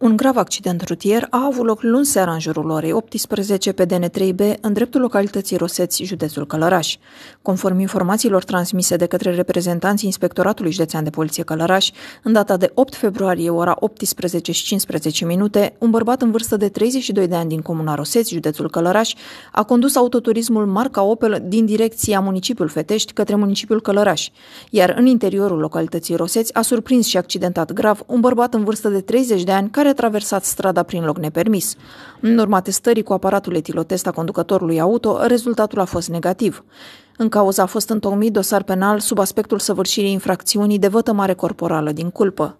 Un grav accident rutier a avut loc luni seara în jurul orei 18 pe DN3B în dreptul localității Roseți, județul Călăraș. Conform informațiilor transmise de către reprezentanții Inspectoratului Județean de Poliție Călăraș, în data de 8 februarie, ora 18 și 15 minute, un bărbat în vârstă de 32 de ani din comuna Roseți, județul Călăraș, a condus autoturismul marca Opel din direcția municipiul Fetești către municipiul Călăraș, iar în interiorul localității Roseți a surprins și accidentat grav un bărbat în vârstă de 30 de ani care traversat strada prin loc nepermis. În urma testării cu aparatul etilotest a conducătorului auto, rezultatul a fost negativ. În cauză a fost întocmit dosar penal sub aspectul săvârșirii infracțiunii de vătămare corporală din culpă.